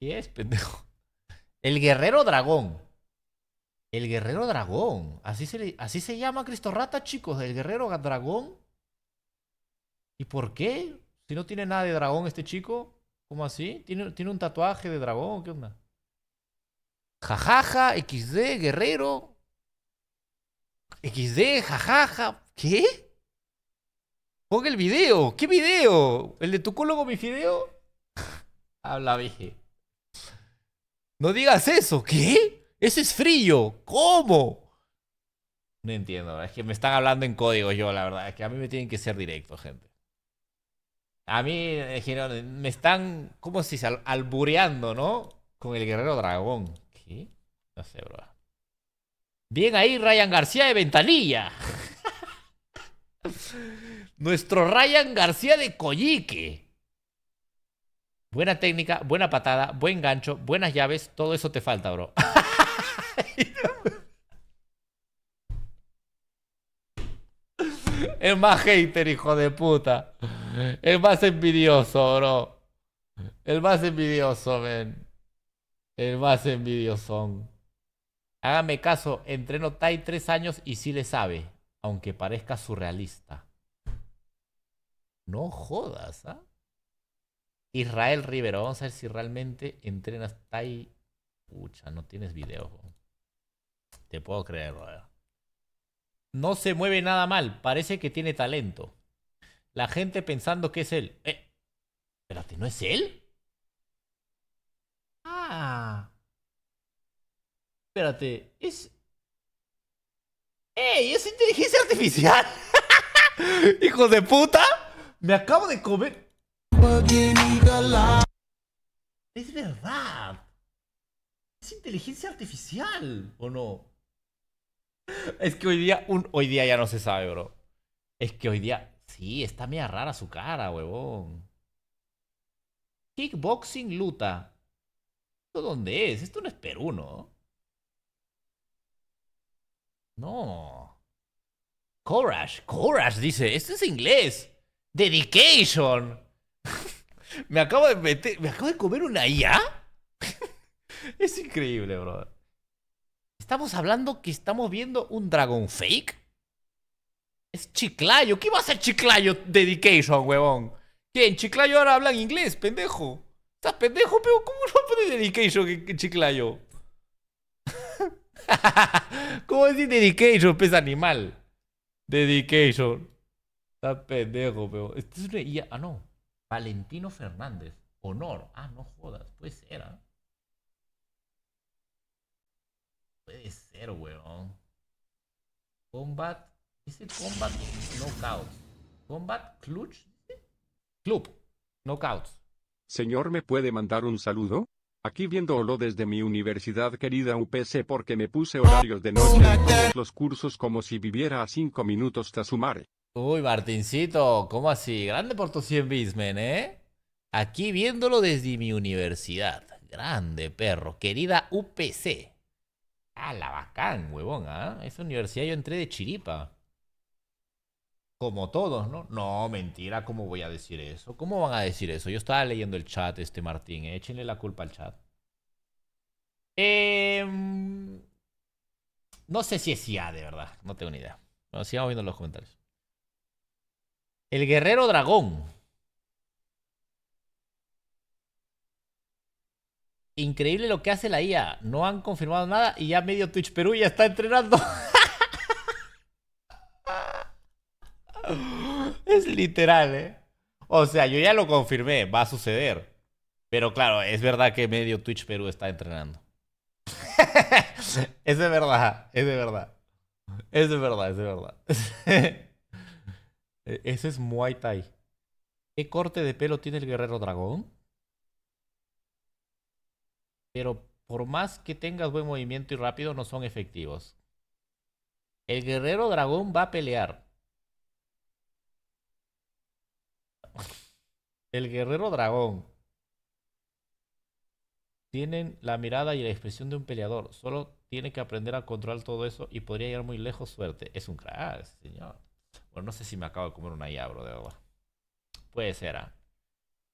¿Qué es, pendejo? El guerrero dragón. El guerrero dragón. Así se, así se llama Cristo Rata, chicos. El guerrero dragón. ¿Y por qué? Si no tiene nada de dragón este chico. ¿Cómo así? ¿Tiene, tiene un tatuaje de dragón? ¿Qué onda? Jajaja, XD, guerrero. XD, jajaja. ¿Qué? Ponga el video. ¿Qué video? ¿El de tu culo mi video? Habla, veje. No digas eso. ¿Qué? Eso es frío. ¿Cómo? No entiendo. Es que me están hablando en código yo, la verdad. Es que a mí me tienen que ser directo, gente. A mí me están, ¿cómo se dice? albureando, ¿no? Con el guerrero dragón. ¿Qué? No sé, bro. Bien ahí, Ryan García de Ventanilla. Nuestro Ryan García de Coyique. Buena técnica, buena patada, buen gancho, buenas llaves, todo eso te falta, bro. es más hater, hijo de puta. Es más envidioso, bro. El más envidioso, ven. El más envidioso Hágame caso, entreno Tai tres años y sí le sabe, aunque parezca surrealista. No jodas, ¿ah? Israel Rivero. Vamos a ver si realmente entrenas Tai. Pucha, no tienes video. Te puedo creer, No se mueve nada mal. Parece que tiene talento. La gente pensando que es él. Eh, espérate, ¿no es él? Ah. Espérate, es. ¡Ey! ¡Es inteligencia artificial! ¡Hijo de puta! Me acabo de comer. Es verdad. Es inteligencia artificial, ¿o no? Es que hoy día, un, hoy día ya no se sabe, bro. Es que hoy día, sí, está media rara su cara, huevón. Kickboxing luta. ¿Esto dónde es? Esto no es Perú, ¿no? No. Courage, courage, dice. Esto es inglés. Dedication. Me acabo de meter. ¿Me acabo de comer una IA? es increíble, bro Estamos hablando que estamos viendo un Dragon Fake. Es Chiclayo. ¿Qué va a ser Chiclayo Dedication, huevón? ¿Quién? Chiclayo ahora en inglés, pendejo. ¿Estás pendejo, pero ¿Cómo no pones Dedication en Chiclayo? ¿Cómo decir Dedication, pez animal? Dedication. Estás pendejo, pero. Esto es una IA. Ah, no. Valentino Fernández, honor. Ah, no jodas, puede ser. ¿eh? Puede ser, weón. Combat. Dice Combat Knockouts. Combat Clutch. Club. Knockouts. Señor, ¿me puede mandar un saludo? Aquí viendo viéndolo desde mi universidad querida UPC porque me puse horarios de noche en todos los cursos como si viviera a cinco minutos Tazumare. Uy, Martincito, ¿cómo así? Grande por tus 100 bits, ¿eh? Aquí viéndolo desde mi universidad. Grande, perro. Querida UPC. Ah, la bacán, huevón, ¿ah? Esa universidad yo entré de chiripa. Como todos, ¿no? No, mentira, ¿cómo voy a decir eso? ¿Cómo van a decir eso? Yo estaba leyendo el chat, este Martín. ¿eh? Échenle la culpa al chat. Em, no sé si es IA, de verdad. No tengo ni idea. Bueno, sigamos viendo los comentarios. El guerrero dragón. Increíble lo que hace la IA. No han confirmado nada y ya medio Twitch Perú ya está entrenando. es literal, ¿eh? O sea, yo ya lo confirmé, va a suceder. Pero claro, es verdad que medio Twitch Perú está entrenando. es de verdad, es de verdad. Es de verdad, es de verdad. E, ese es Muay Thai. ¿Qué corte de pelo tiene el guerrero dragón? Pero por más que tengas buen movimiento y rápido, no son efectivos. El guerrero dragón va a pelear. El guerrero dragón. Tienen la mirada y la expresión de un peleador. Solo tiene que aprender a controlar todo eso y podría llegar muy lejos. Suerte. Es un crack, señor no sé si me acabo de comer una yabro de agua Puede ser, ¿ah?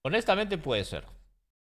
Honestamente puede ser.